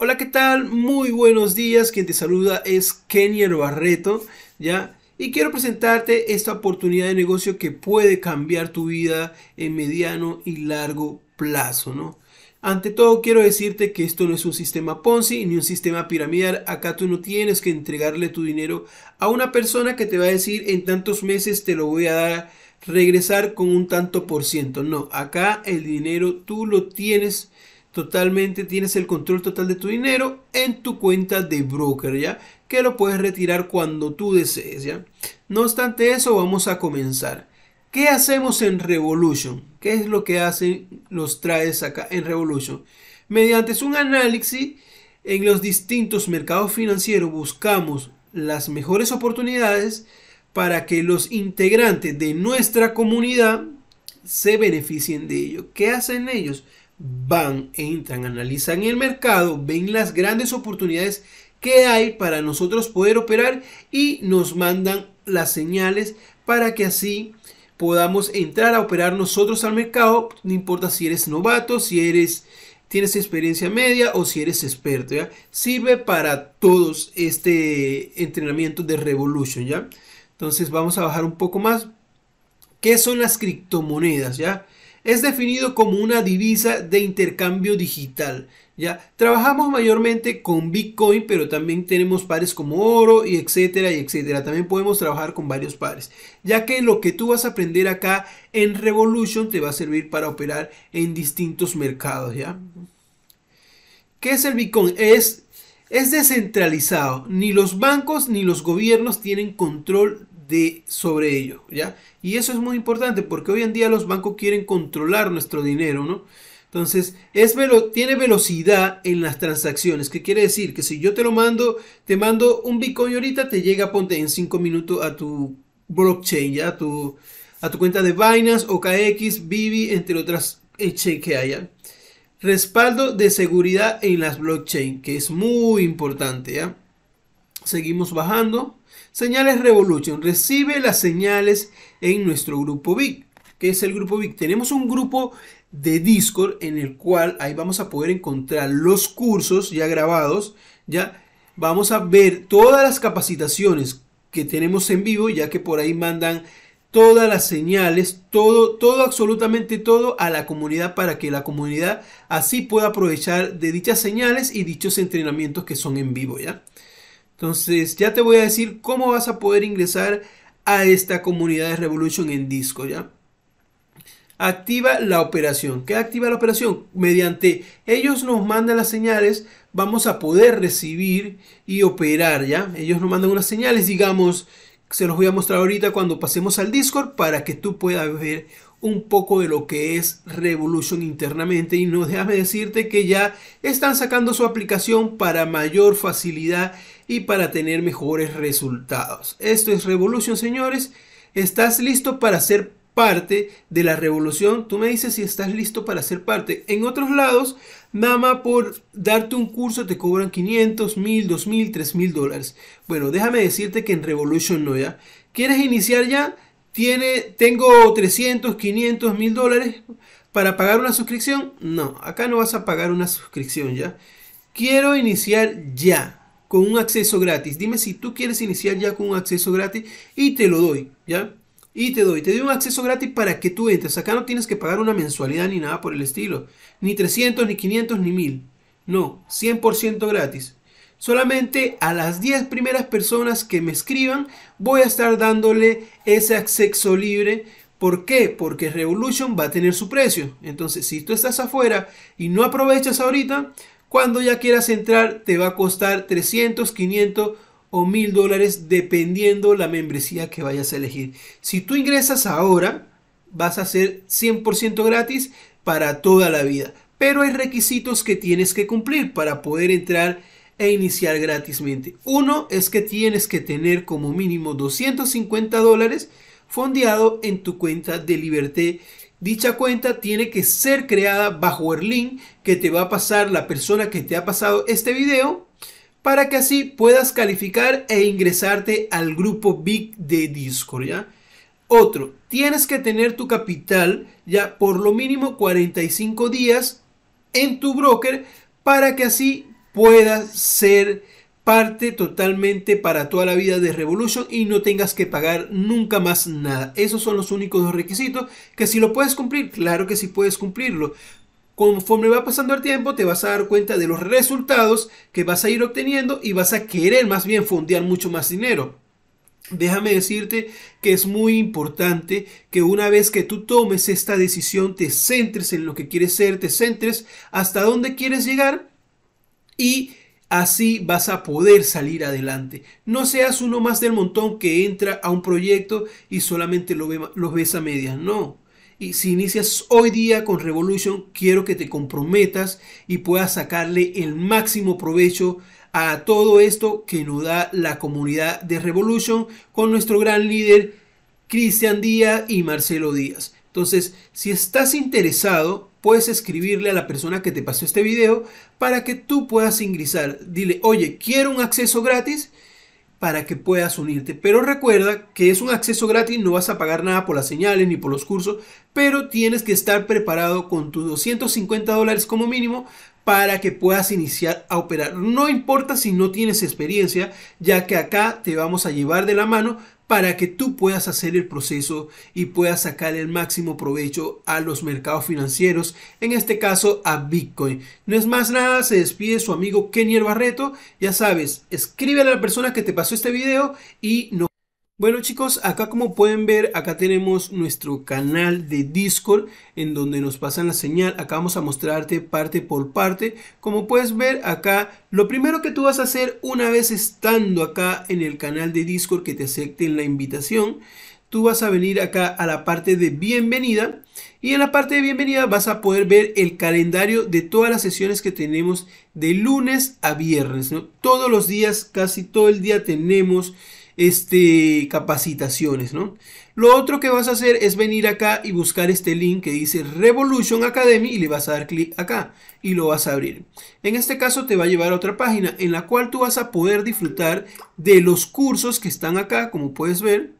Hola, ¿qué tal? Muy buenos días. Quien te saluda es Kenyer Barreto, ¿ya? Y quiero presentarte esta oportunidad de negocio que puede cambiar tu vida en mediano y largo plazo, ¿no? Ante todo, quiero decirte que esto no es un sistema Ponzi ni un sistema piramidal. Acá tú no tienes que entregarle tu dinero a una persona que te va a decir en tantos meses te lo voy a dar, regresar con un tanto por ciento. No, acá el dinero tú lo tienes totalmente tienes el control total de tu dinero en tu cuenta de broker, ¿ya? Que lo puedes retirar cuando tú desees, ¿ya? No obstante eso, vamos a comenzar. ¿Qué hacemos en Revolution? ¿Qué es lo que hacen los trades acá en Revolution? Mediante un análisis en los distintos mercados financieros buscamos las mejores oportunidades para que los integrantes de nuestra comunidad se beneficien de ello. ¿Qué hacen ellos? van, e entran, analizan el mercado, ven las grandes oportunidades que hay para nosotros poder operar y nos mandan las señales para que así podamos entrar a operar nosotros al mercado, no importa si eres novato, si eres tienes experiencia media o si eres experto, Sirve para todos este entrenamiento de Revolution, ¿ya? Entonces vamos a bajar un poco más. ¿Qué son las criptomonedas, ya? es definido como una divisa de intercambio digital. ¿ya? Trabajamos mayormente con Bitcoin, pero también tenemos pares como oro y etcétera, y etcétera. También podemos trabajar con varios pares, ya que lo que tú vas a aprender acá en Revolution te va a servir para operar en distintos mercados. ¿ya? ¿Qué es el Bitcoin? Es, es descentralizado. Ni los bancos ni los gobiernos tienen control sobre ello, ¿ya? Y eso es muy importante porque hoy en día los bancos quieren controlar nuestro dinero, ¿no? Entonces, es tiene velocidad en las transacciones, que quiere decir que si yo te lo mando, te mando un Bitcoin ahorita, te llega, ponte en 5 minutos a tu blockchain, ¿ya? A tu, a tu cuenta de Binance, OKX, Bibi, entre otras exchange eh, que haya. Respaldo de seguridad en las blockchain, que es muy importante, ¿ya? Seguimos bajando. Señales Revolution recibe las señales en nuestro grupo VIC. que es el grupo VIC? Tenemos un grupo de Discord en el cual ahí vamos a poder encontrar los cursos ya grabados, ya vamos a ver todas las capacitaciones que tenemos en vivo, ya que por ahí mandan todas las señales, todo, todo, absolutamente todo a la comunidad para que la comunidad así pueda aprovechar de dichas señales y dichos entrenamientos que son en vivo, ¿ya? Entonces ya te voy a decir cómo vas a poder ingresar a esta comunidad de Revolution en disco, ¿ya? Activa la operación. ¿Qué activa la operación? Mediante ellos nos mandan las señales, vamos a poder recibir y operar, ¿ya? Ellos nos mandan unas señales, digamos, se los voy a mostrar ahorita cuando pasemos al Discord para que tú puedas ver un poco de lo que es Revolution internamente y no déjame decirte que ya están sacando su aplicación para mayor facilidad y para tener mejores resultados. Esto es Revolution, señores. ¿Estás listo para ser parte de la revolución? Tú me dices si estás listo para ser parte. En otros lados, nada más por darte un curso te cobran 500, 1000, 2000, 3000 dólares. Bueno, déjame decirte que en Revolution no ya. ¿Quieres iniciar ya? ¿Tiene, tengo 300, 500, 1000 dólares para pagar una suscripción? No, acá no vas a pagar una suscripción ya. Quiero iniciar ya con un acceso gratis. Dime si tú quieres iniciar ya con un acceso gratis y te lo doy, ¿ya? Y te doy, te doy un acceso gratis para que tú entres. Acá no tienes que pagar una mensualidad ni nada por el estilo. Ni 300, ni 500, ni 1000. No, 100% gratis. Solamente a las 10 primeras personas que me escriban voy a estar dándole ese acceso libre. ¿Por qué? Porque Revolution va a tener su precio. Entonces, si tú estás afuera y no aprovechas ahorita, cuando ya quieras entrar te va a costar 300, 500 o 1000 dólares dependiendo la membresía que vayas a elegir. Si tú ingresas ahora, vas a ser 100% gratis para toda la vida. Pero hay requisitos que tienes que cumplir para poder entrar e iniciar gratismente. Uno es que tienes que tener como mínimo 250 dólares fondeado en tu cuenta de Liberté. Dicha cuenta tiene que ser creada bajo el link que te va a pasar la persona que te ha pasado este video para que así puedas calificar e ingresarte al grupo Big de Discord, ¿ya? Otro, tienes que tener tu capital ya por lo mínimo 45 días en tu broker para que así Puedas ser parte totalmente para toda la vida de Revolution y no tengas que pagar nunca más nada. Esos son los únicos dos requisitos que si lo puedes cumplir, claro que si puedes cumplirlo. Conforme va pasando el tiempo te vas a dar cuenta de los resultados que vas a ir obteniendo y vas a querer más bien fondear mucho más dinero. Déjame decirte que es muy importante que una vez que tú tomes esta decisión te centres en lo que quieres ser, te centres hasta dónde quieres llegar y así vas a poder salir adelante. No seas uno más del montón que entra a un proyecto y solamente lo, ve, los ves a medias, no. Y si inicias hoy día con Revolution, quiero que te comprometas y puedas sacarle el máximo provecho a todo esto que nos da la comunidad de Revolution con nuestro gran líder Cristian Díaz y Marcelo Díaz. Entonces, si estás interesado, puedes escribirle a la persona que te pasó este video para que tú puedas ingresar. Dile, oye, quiero un acceso gratis para que puedas unirte. Pero recuerda que es un acceso gratis, no vas a pagar nada por las señales ni por los cursos, pero tienes que estar preparado con tus 250 dólares como mínimo para que puedas iniciar a operar. No importa si no tienes experiencia, ya que acá te vamos a llevar de la mano para que tú puedas hacer el proceso y puedas sacar el máximo provecho a los mercados financieros, en este caso a Bitcoin. No es más nada, se despide su amigo Kenny Barreto. Ya sabes, escribe a la persona que te pasó este video y nos bueno chicos, acá como pueden ver, acá tenemos nuestro canal de Discord en donde nos pasan la señal. Acá vamos a mostrarte parte por parte. Como puedes ver acá, lo primero que tú vas a hacer una vez estando acá en el canal de Discord que te acepten la invitación, tú vas a venir acá a la parte de bienvenida y en la parte de bienvenida vas a poder ver el calendario de todas las sesiones que tenemos de lunes a viernes. Todos los días, casi todo el día tenemos este, capacitaciones, ¿no? Lo otro que vas a hacer es venir acá y buscar este link que dice Revolution Academy y le vas a dar clic acá y lo vas a abrir. En este caso te va a llevar a otra página en la cual tú vas a poder disfrutar de los cursos que están acá, como puedes ver.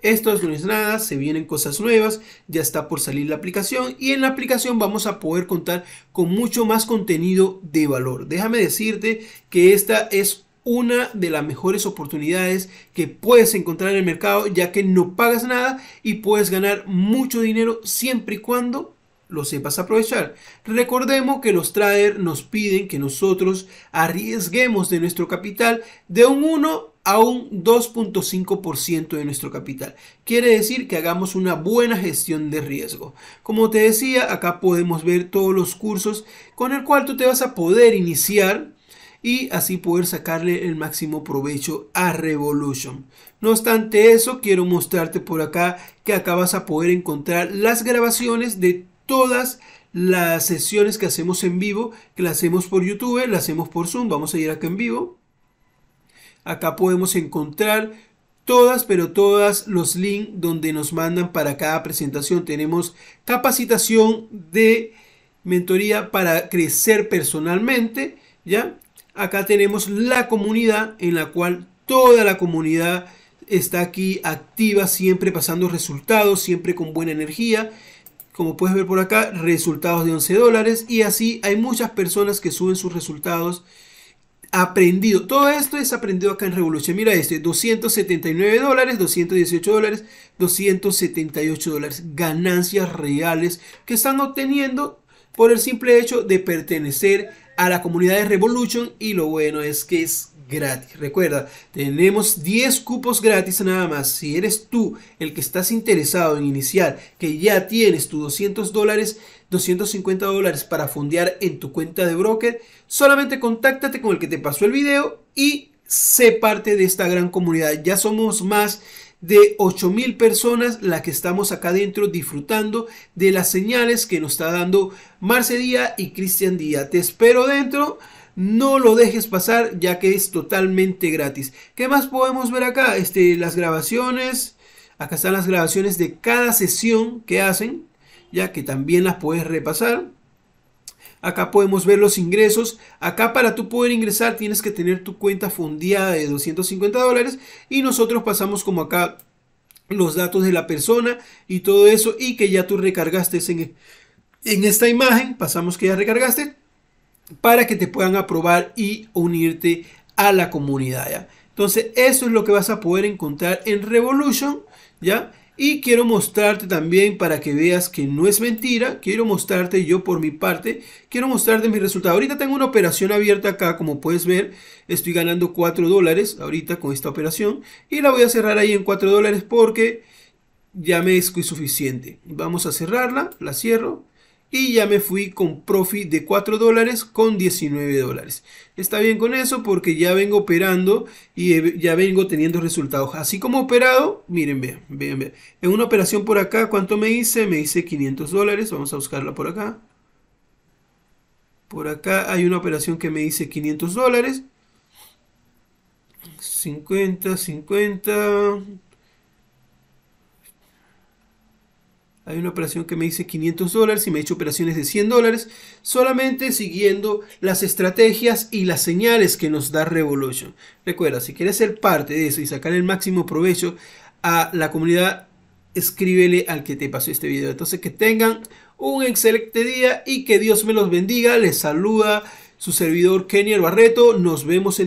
Esto no es nada, se vienen cosas nuevas, ya está por salir la aplicación y en la aplicación vamos a poder contar con mucho más contenido de valor. Déjame decirte que esta es una de las mejores oportunidades que puedes encontrar en el mercado ya que no pagas nada y puedes ganar mucho dinero siempre y cuando lo sepas aprovechar. Recordemos que los traders nos piden que nosotros arriesguemos de nuestro capital de un 1 a un 2.5% de nuestro capital. Quiere decir que hagamos una buena gestión de riesgo. Como te decía, acá podemos ver todos los cursos con el cual tú te vas a poder iniciar y así poder sacarle el máximo provecho a Revolution. No obstante eso, quiero mostrarte por acá que acá vas a poder encontrar las grabaciones de todas las sesiones que hacemos en vivo, que las hacemos por YouTube, las hacemos por Zoom, vamos a ir acá en vivo. Acá podemos encontrar todas, pero todas los links donde nos mandan para cada presentación. Tenemos capacitación de mentoría para crecer personalmente, ¿ya? acá tenemos la comunidad en la cual toda la comunidad está aquí activa, siempre pasando resultados, siempre con buena energía. Como puedes ver por acá, resultados de 11 dólares. Y así hay muchas personas que suben sus resultados aprendido. Todo esto es aprendido acá en Revolution. Mira este, 279 dólares, 218 dólares, 278 dólares. Ganancias reales que están obteniendo por el simple hecho de pertenecer a la comunidad de Revolution y lo bueno es que es gratis. Recuerda, tenemos 10 cupos gratis nada más. Si eres tú el que estás interesado en iniciar, que ya tienes tus 200 dólares, 250 dólares para fondear en tu cuenta de broker, solamente contáctate con el que te pasó el video y sé parte de esta gran comunidad. Ya somos más de 8.000 personas las que estamos acá adentro disfrutando de las señales que nos está dando Marce Díaz y Cristian Díaz. Te espero dentro. No lo dejes pasar ya que es totalmente gratis. ¿Qué más podemos ver acá? Este, las grabaciones. Acá están las grabaciones de cada sesión que hacen. Ya que también las puedes repasar. Acá podemos ver los ingresos. Acá para tú poder ingresar tienes que tener tu cuenta fondeada de 250 dólares. Y nosotros pasamos como acá los datos de la persona y todo eso. Y que ya tú recargaste en, en esta imagen. Pasamos que ya recargaste. Para que te puedan aprobar y unirte a la comunidad. ¿ya? Entonces eso es lo que vas a poder encontrar en Revolution. ¿Ya? Y quiero mostrarte también para que veas que no es mentira. Quiero mostrarte yo por mi parte. Quiero mostrarte mi resultado. Ahorita tengo una operación abierta acá. Como puedes ver, estoy ganando 4 dólares ahorita con esta operación. Y la voy a cerrar ahí en 4 dólares porque ya me es suficiente. Vamos a cerrarla. La cierro y ya me fui con profit de 4 dólares con 19 dólares. Está bien con eso porque ya vengo operando y ya vengo teniendo resultados. Así como operado, miren, vean, vean, En una operación por acá, ¿cuánto me hice? Me hice 500 dólares. Vamos a buscarla por acá. Por acá hay una operación que me dice 500 dólares. 50, 50, Hay una operación que me dice 500 dólares y me ha hecho operaciones de 100 dólares solamente siguiendo las estrategias y las señales que nos da Revolution. Recuerda, si quieres ser parte de eso y sacar el máximo provecho a la comunidad, escríbele al que te pasó este video. Entonces que tengan un excelente día y que Dios me los bendiga. Les saluda su servidor Kenny Barreto. Nos vemos en el